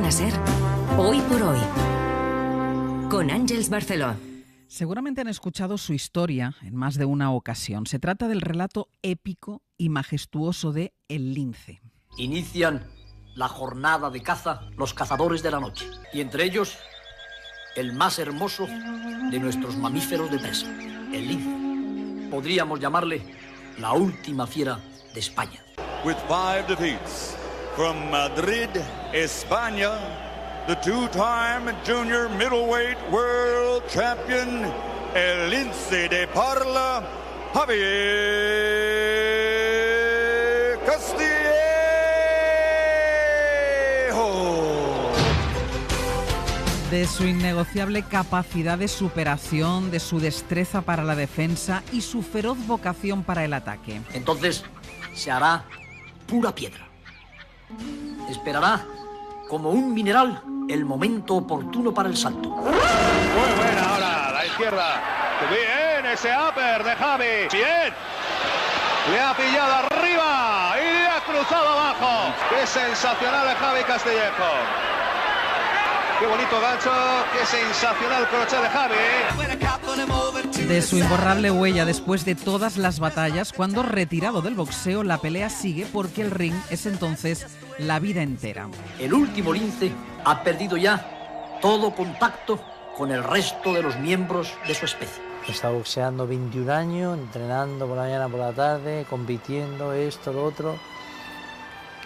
a Ser, hoy por hoy, con Ángeles Barceló. Seguramente han escuchado su historia en más de una ocasión. Se trata del relato épico y majestuoso de El Lince. Inician la jornada de caza los cazadores de la noche, y entre ellos el más hermoso de nuestros mamíferos de presa, el lince. Podríamos llamarle la última fiera de España. From Madrid, España, the two-time junior middleweight world champion, el lince de Parla, Javier Castillejo. De su innegociable capacidad de superación, de su destreza para la defensa y su feroz vocación para el ataque. Entonces, se hará pura piedra. Esperará, como un mineral, el momento oportuno para el salto. Muy buena ahora, la izquierda. Bien, ese upper de Javi. Bien. Le ha pillado arriba y le ha cruzado abajo. Qué sensacional de Javi Castillejo. Qué bonito gancho, qué sensacional crochet de Javi de su imborrable huella después de todas las batallas, cuando retirado del boxeo la pelea sigue porque el ring es entonces la vida entera. El último lince ha perdido ya todo contacto con el resto de los miembros de su especie. He estado boxeando 21 años, entrenando por la mañana, por la tarde, compitiendo esto, lo otro,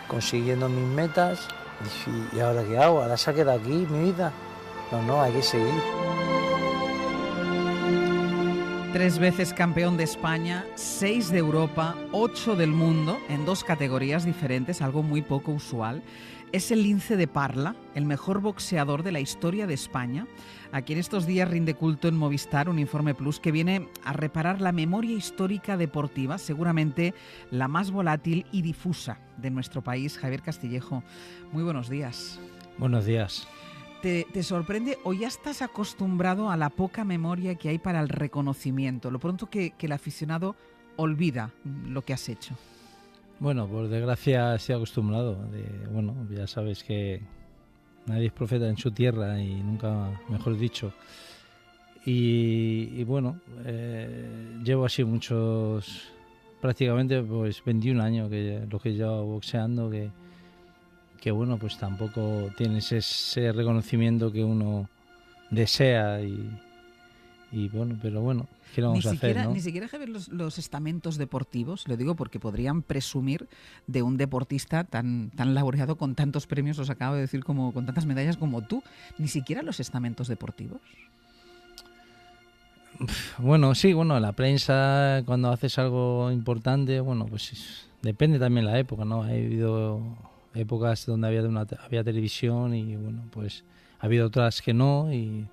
consiguiendo mis metas. ¿Y ahora qué hago? ¿Ahora se ha aquí mi vida? No, no, hay que seguir tres veces campeón de España, seis de Europa, ocho del mundo, en dos categorías diferentes, algo muy poco usual. Es el lince de Parla, el mejor boxeador de la historia de España, a quien estos días rinde culto en Movistar un informe Plus que viene a reparar la memoria histórica deportiva, seguramente la más volátil y difusa de nuestro país. Javier Castillejo, muy buenos días. Buenos días. ¿Te, sorprende o ya estás acostumbrado a la poca memoria que hay para el reconocimiento? Lo pronto que, el aficionado olvida lo que has hecho. Bueno, por desgracia estoy acostumbrado. De, bueno, ya sabes que nadie es profeta en su tierra y nunca, mejor dicho. Y, bueno, eh, llevo así muchos, prácticamente pues 21 años que lo que llevo boxeando, que que bueno, pues tampoco tienes ese reconocimiento que uno desea y, bueno, pero bueno, ¿qué vamos a hacer? Ni siquiera, que los, los, estamentos deportivos, lo digo porque podrían presumir de un deportista tan, tan laureado con tantos premios, os acabo de decir, como con tantas medallas como tú, ni siquiera los estamentos deportivos. Bueno, sí, bueno, la prensa cuando haces algo importante, bueno, pues depende también la época, ¿no? Ha habido épocas donde había, había televisión y bueno, pues ha habido otras que no y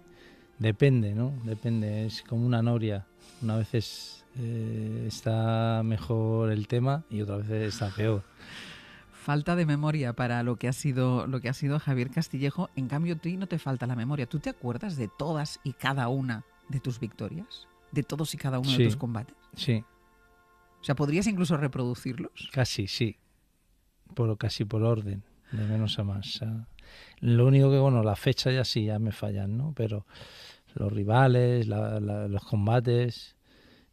depende, ¿no? Depende, es como una noria. Una vez eh, está mejor el tema y otra vez está peor. Falta de memoria para lo que ha sido lo que ha sido Javier Castillejo. En cambio, a ti no te falta la memoria. ¿Tú te acuerdas de todas y cada una de tus victorias? ¿De todos y cada uno de tus combates? Sí. O sea, ¿podrías incluso reproducirlos? Casi, sí por, casi por orden, de menos a más. Lo único que, bueno, la fecha ya sí, ya me fallan, ¿no? Pero los rivales, los combates,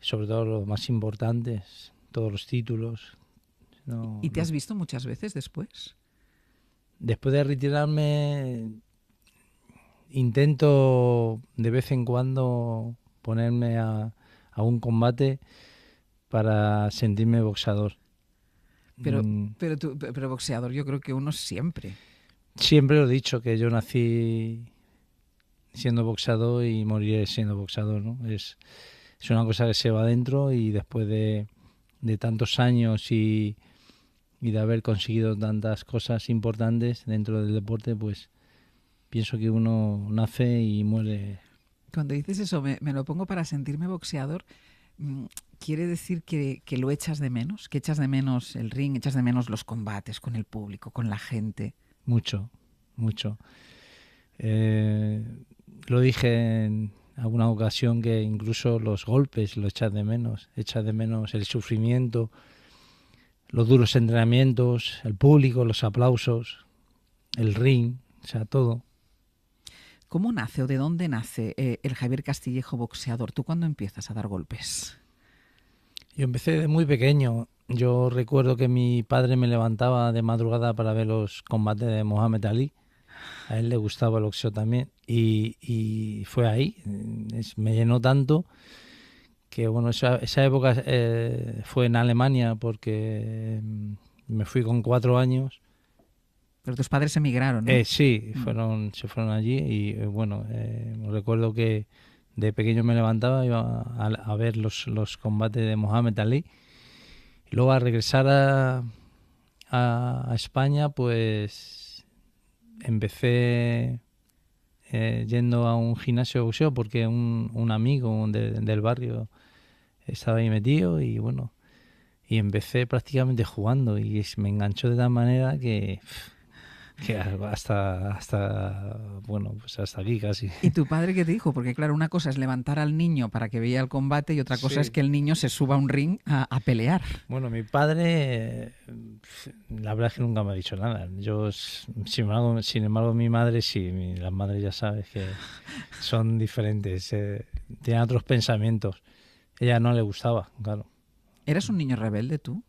sobre todo los más importantes, todos los títulos. ¿Y te has visto muchas veces después? Después de retirarme, intento de vez en cuando ponerme a, a un combate para sentirme boxador. Pero, mm. pero, tú, pero boxeador, yo creo que uno siempre. Siempre lo he dicho, que yo nací siendo boxeador y moriré siendo boxeador, ¿no? Es, es una cosa que se va adentro y después de, de tantos años y, y, de haber conseguido tantas cosas importantes dentro del deporte, pues pienso que uno nace y muere. Cuando dices eso, me, me lo pongo para sentirme boxeador mm, ¿quiere decir que, lo echas de menos? ¿Que echas de menos el ring, echas de menos los combates con el público, con la gente? Mucho, mucho. Eh, lo dije en alguna ocasión que incluso los golpes lo echas de menos, echas de menos el sufrimiento, los duros entrenamientos, el público, los aplausos, el ring, o sea, todo. ¿Cómo nace o de dónde nace eh, el Javier Castillejo boxeador? ¿Tú cuándo empiezas a dar golpes? Yo empecé de muy pequeño. Yo recuerdo que mi padre me levantaba de madrugada para ver los combates de Mohamed Ali. A él le gustaba el yo también. Y, fue ahí. me llenó tanto que, bueno, esa, esa época eh, fue en Alemania porque mm, me fui con cuatro años. Pero tus padres emigraron, ¿no? Eh, sí, mm. fueron, se fueron allí y, eh, bueno, recuerdo que de pequeño me levantaba iba a, ver los, combates de Mohamed Ali. luego al regresar a, España, pues empecé eh, yendo a un gimnasio de boxeo porque un, amigo del barrio estaba ahí metido y bueno, y empecé prácticamente jugando y me enganchó de tal manera que hasta, hasta, bueno, pues hasta aquí casi. ¿Y tu padre qué te dijo? Porque claro, una cosa es levantar al niño para que vea el combate y otra cosa es que el niño se suba a un ring a, pelear. Bueno, mi padre, la verdad es que nunca me ha dicho nada. Yo, sin embargo, mi madre sí, las madres ya sabes que son diferentes, eh, tienen otros pensamientos. Ella no le gustaba, claro. ¿Eras un niño rebelde tú?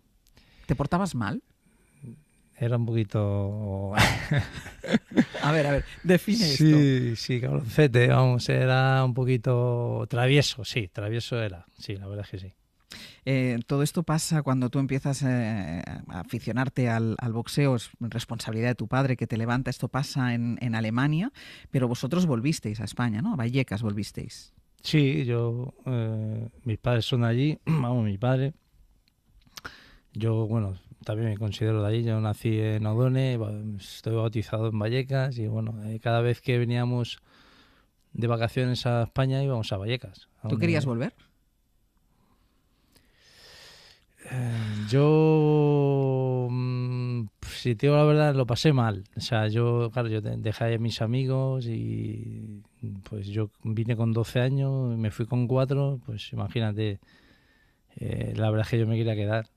¿Te portabas mal? era un poquito... a ver, a ver, define esto. Sí, cabroncete, vamos, era un poquito travieso, sí, travieso era, sí, la verdad es que sí. Eh, todo esto pasa cuando tú empiezas eh, a aficionarte al, boxeo, es responsabilidad de tu padre que te levanta, esto pasa en, Alemania, pero vosotros volvisteis a España, ¿no? A Vallecas volvisteis. Sí, yo, eh, mis padres son allí, vamos, mi padre, yo, bueno, también me considero de allí. Yo nací en Odone, estoy bautizado en Vallecas y bueno, eh, cada vez que veníamos de vacaciones a España íbamos a Vallecas. ¿Tú querías volver? Eh, yo, mm, si te digo la verdad, lo pasé mal. O sea, yo, claro, yo dejé a mis amigos y pues yo vine con 12 años, me fui con 4, pues imagínate, eh, la verdad es que yo me quería quedar.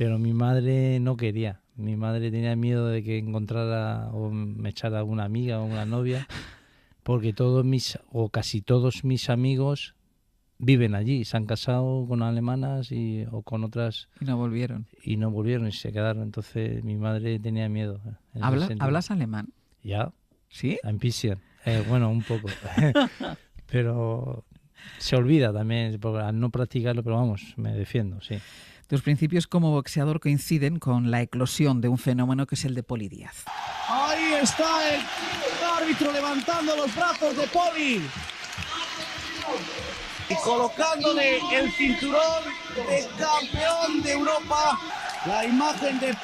Pero mi madre no quería. Mi madre tenía miedo de que encontrara o me echara una amiga o una novia, porque todos mis, o casi todos mis amigos viven allí, se han casado con alemanas y, o con otras. Y no volvieron. Y no volvieron y se quedaron. Entonces mi madre tenía miedo. ¿Hablas alemán? Ya. ¿Sí? en eh, bueno, un poco. pero se olvida también, al no practicarlo, pero vamos, me defiendo, sí. Tus principios como boxeador coinciden con la eclosión de un fenómeno que es el de Poli Díaz. Ahí está el árbitro levantando los brazos de Poli y colocándole el cinturón de campeón de Europa imagen de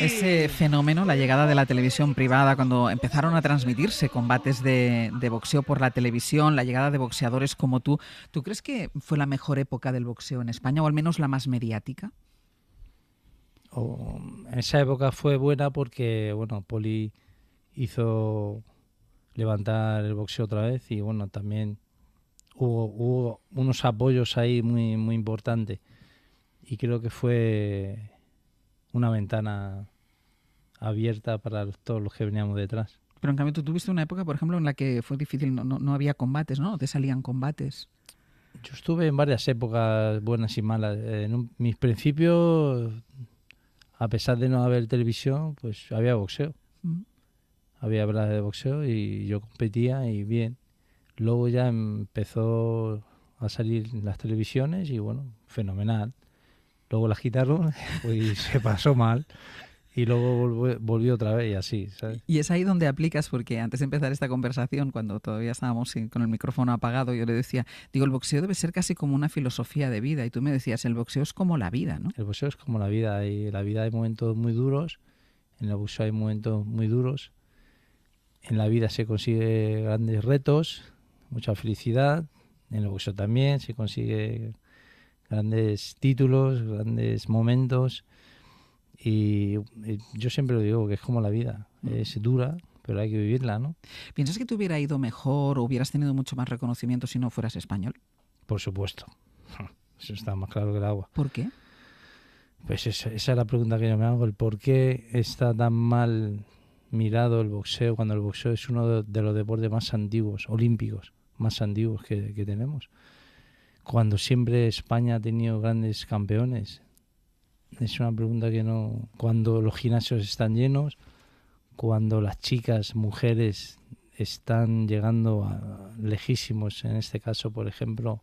Ese fenómeno, la llegada de la televisión privada, cuando empezaron a transmitirse combates de, boxeo por la televisión, la llegada de boxeadores como tú, ¿tú crees que fue la mejor época del boxeo en España o al menos la más mediática? Oh, esa época fue buena porque, bueno, Poli hizo levantar el boxeo otra vez y, bueno, también hubo, unos apoyos ahí muy, muy importantes. Y creo que fue una ventana abierta para todos los que veníamos detrás. Pero en cambio tú tuviste una época, por ejemplo, en la que fue difícil, no, había combates, ¿no? Te salían combates. Yo estuve en varias épocas buenas y malas. En mis principios, a pesar de no haber televisión, pues había boxeo. Mm. Había de boxeo y yo competía y bien. Luego ya empezó a salir las televisiones y bueno, fenomenal luego la agitaron y se pasó mal y luego volvió otra vez y así. ¿sabes? Y es ahí donde aplicas, porque antes de empezar esta conversación, cuando todavía estábamos con el micrófono apagado, yo le decía, digo, el boxeo debe ser casi como una filosofía de vida. Y tú me decías, el boxeo es como la vida, ¿no? El boxeo es como la vida. Y la vida hay momentos muy duros, en el boxeo hay momentos muy duros. En la vida se consigue grandes retos, mucha felicidad. En el boxeo también se consigue grandes títulos, grandes momentos. Y yo siempre lo digo, que es como la vida, es dura, pero hay que vivirla, ¿no? ¿Piensas que te hubiera ido mejor o hubieras tenido mucho más reconocimiento si no fueras español? Por supuesto. Eso está más claro que el agua. ¿Por qué? Pues esa, es la pregunta que yo me hago, el por qué está tan mal mirado el boxeo cuando el boxeo es uno de, los deportes más antiguos, olímpicos, más antiguos que tenemos cuando siempre España ha tenido grandes campeones? Es una pregunta que no... Cuando los gimnasios están llenos, cuando las chicas, mujeres, están llegando a lejísimos, en este caso, por ejemplo,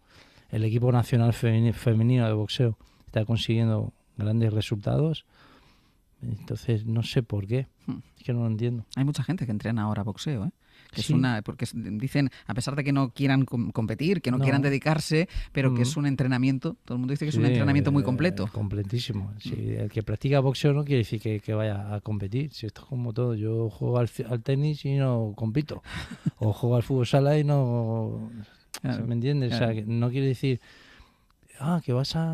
el equipo nacional femenino de boxeo está consiguiendo grandes resultados. Entonces, no sé por qué. Hmm. Es que no lo entiendo. Hay mucha gente que entrena ahora boxeo, ¿eh? es una, porque dicen, a pesar de que no quieran competir, que no, quieran dedicarse, pero que es mm. un entrenamiento, todo el mundo dice que es un entrenamiento muy completo. Eh, completísimo. Mm. El que practica boxeo no quiere decir que, vaya a competir, si esto es como todo, yo juego al, tenis y no compito, o juego al fútbol sala y no... ¿Me entiendes? O sea, no quiere decir ah, que vas a,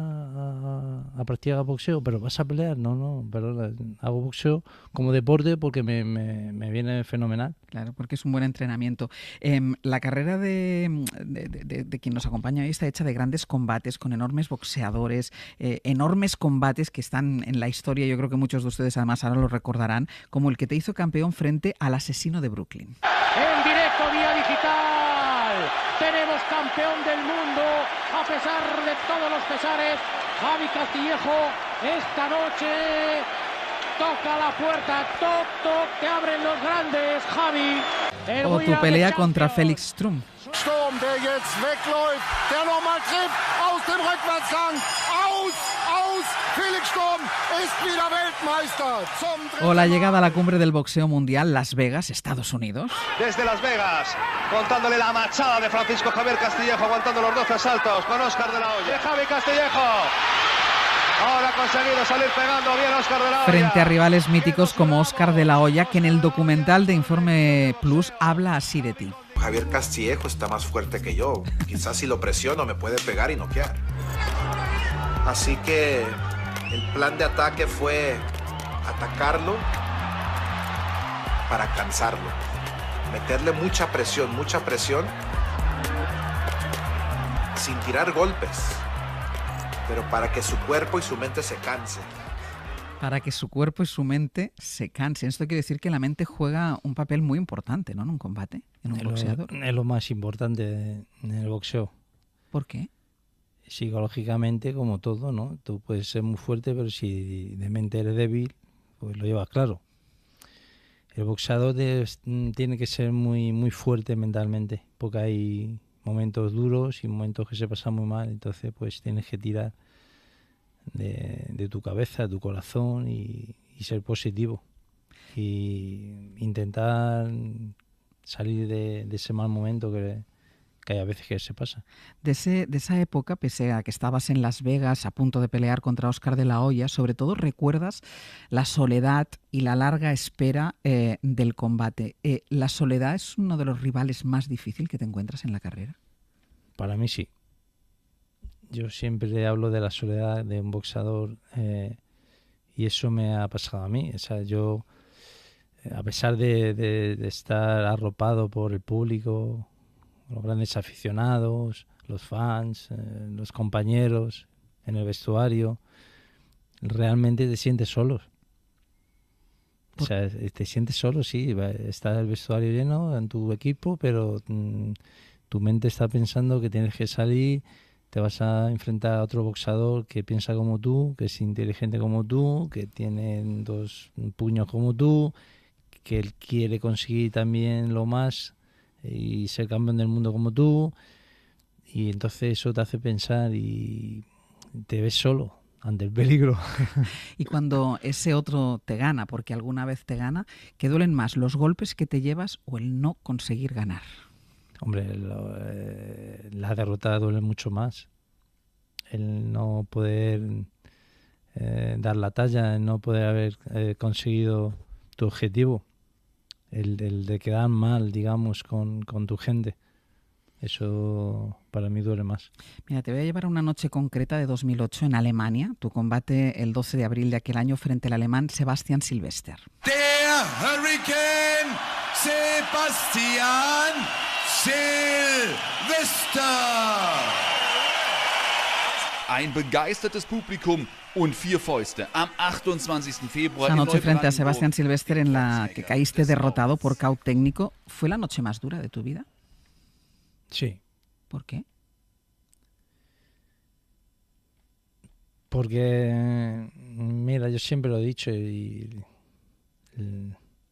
a, practicar boxeo, pero vas a pelear. No, no, pero hago boxeo como deporte porque me, me, me viene fenomenal. Claro, porque es un buen entrenamiento. Em, la carrera de, de, de, quien nos acompaña hoy está hecha de grandes combates con enormes boxeadores, eh, enormes combates que están en la historia. Yo creo que muchos de ustedes además ahora lo recordarán, como el que te hizo campeón frente al asesino de Brooklyn. En directo vía digital, tenemos campeón del mundo a pesar de todos los pesares, Javi Castillejo esta noche toca la puerta, toc, toc, te abren los grandes, Javi. o tu pelea contra Félix Strum. Sturm, aus aus, Felix Sturm o la llegada a la cumbre del boxeo mundial Las Vegas, Estados Unidos. Desde Las Vegas, contándole la machada de Francisco Javier Castillejo, aguantando los 12 asaltos con Oscar de la Hoya. Javi Castillejo. Ahora ha conseguido salir pegando bien Oscar de la Hoya. Frente a rivales míticos como Oscar de la Hoya, que en el documental de Informe Plus habla así de ti. Javier Castillejo está más fuerte que yo. Quizás si lo presiono me puede pegar y noquear. Así que el plan de ataque fue atacarlo para cansarlo, meterle mucha presión, mucha presión, sin tirar golpes, pero para que su cuerpo y su mente se cansen para que su cuerpo y su mente se cansen. Esto quiere decir que la mente juega un papel muy importante, ¿no? En un combate, en un boxeador. es lo más importante en el boxeo. ¿Por qué? psicológicamente, como todo, ¿no? Tú puedes ser muy fuerte, pero si de mente eres débil, pues lo llevas claro. El boxeador mm, tiene que ser muy, muy fuerte mentalmente, porque hay momentos duros y momentos que se pasan muy mal, entonces pues tienes que tirar de, tu cabeza, tu corazón y, ser positivo. Y intentar salir de, de ese mal momento que, que hay a veces que se pasa. De, esa época, pese a que estabas en Las Vegas a punto de pelear contra Oscar de la Hoya, sobre todo recuerdas la soledad y la larga espera eh, del combate. Eh, ¿La soledad es uno de los rivales más difícil que te encuentras en la carrera? Para mí sí. Yo siempre hablo de la soledad de un boxeador... Eh, y eso me ha pasado a mí. yo, a pesar de estar arropado por el público, los grandes aficionados, los fans, eh, los compañeros, en el vestuario, realmente te sientes solo. O sea, te sientes solo, sí, está el vestuario lleno en tu equipo, pero mm, tu mente está pensando que tienes que salir, te vas a enfrentar a otro boxador que piensa como tú, que es inteligente como tú, que tiene dos puños como tú, que él quiere conseguir también lo más y ser campeón del mundo como tú. Y entonces eso te hace pensar y te ves solo ante el peligro. y cuando ese otro te gana, porque alguna vez te gana, ¿qué duelen más, los golpes que te llevas o el no conseguir ganar? Hombre, eh, la derrota duele mucho más. El no poder eh, dar la talla, el no poder haber eh, conseguido tu objetivo el, de quedar mal, digamos, con, tu gente. Eso para mí duele más. Mira, te voy a llevar a una noche concreta de 2008 en Alemania, tu combate el 12 de abril de aquel año frente al alemán Sebastian Silvester. Sebastian Silvester und vier Fäuste. Am 28. La noche frente a Sebastián Silvestre en la que caíste derrotado por cau técnico, ¿fue la noche más dura de tu vida? Sí. ¿Por qué? Porque, mira, yo siempre lo he dicho y,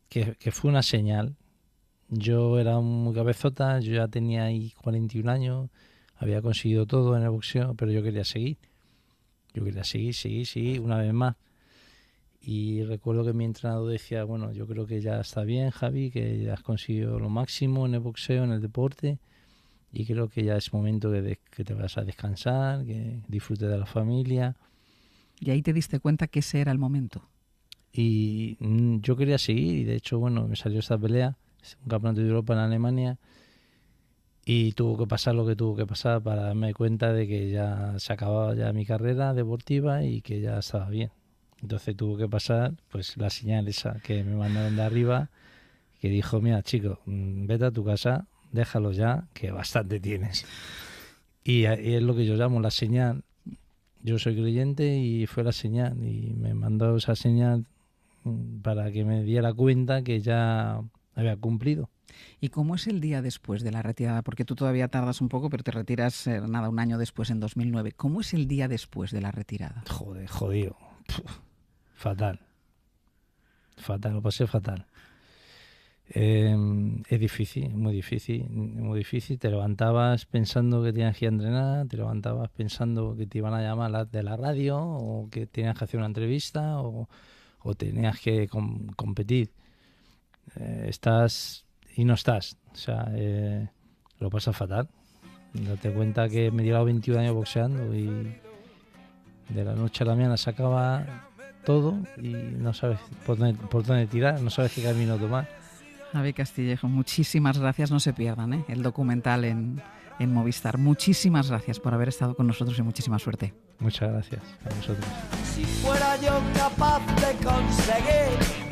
que, que, fue una señal. Yo era muy cabezota, yo ya tenía ahí 41 años, había conseguido todo en el boxeo, pero yo quería seguir. Yo quería seguir, seguir, seguir una vez más. Y recuerdo que mi entrenador decía, bueno, yo creo que ya está bien, Javi, que ya has conseguido lo máximo en el boxeo, en el deporte, y creo que ya es momento que, de, que te vas a descansar, que disfrutes de la familia. Y ahí te diste cuenta que ese era el momento. Y mm, yo quería seguir, y de hecho, bueno, me salió esta pelea, un campeonato de Europa en Alemania, y tuvo que pasar lo que tuvo que pasar para darme cuenta de que ya se acababa ya mi carrera deportiva y que ya estaba bien. Entonces tuvo que pasar pues la señal esa que me mandaron de arriba, que dijo, mira chico, mm, vete a tu casa, déjalo ya, que bastante tienes. Y, es lo que yo llamo la señal. Yo soy creyente y fue la señal y me mandó esa señal mm, para que me diera cuenta que ya había cumplido. ¿Y cómo es el día después de la retirada? Porque tú todavía tardas un poco, pero te retiras eh, nada, un año después, en 2009. ¿Cómo es el día después de la retirada? Joder, jodido. fatal. Fatal, lo pasé fatal. Em, es difícil, muy difícil, muy difícil. Te levantabas pensando que tenías que entrenar, te levantabas pensando que te iban a llamar de la radio o que tenías que hacer una entrevista o, tenías que competir. Eh, estás y no estás. O sea, eh, lo pasas fatal. te cuenta que me he llevado 21 años boxeando y de la noche a la mañana se acaba todo y no sabes por dónde, por dónde tirar, no sabes qué camino tomar. Javi Castillejo, muchísimas gracias. No se pierdan ¿eh? el documental en, en Movistar. Muchísimas gracias por haber estado con nosotros y muchísima suerte. Muchas gracias a vosotros. Si fuera yo capaz de conseguir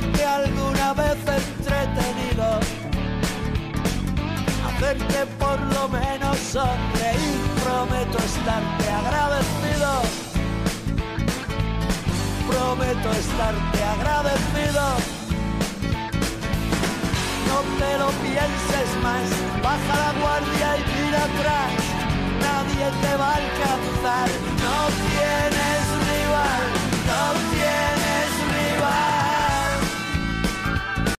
que alguna vez entretenido, hacerte por lo menos sonreír, prometo estarte agradecido, prometo estarte agradecido. No te lo pienses más, baja la guardia y mira atrás, nadie te va a alcanzar, no tienes rival, no tienes...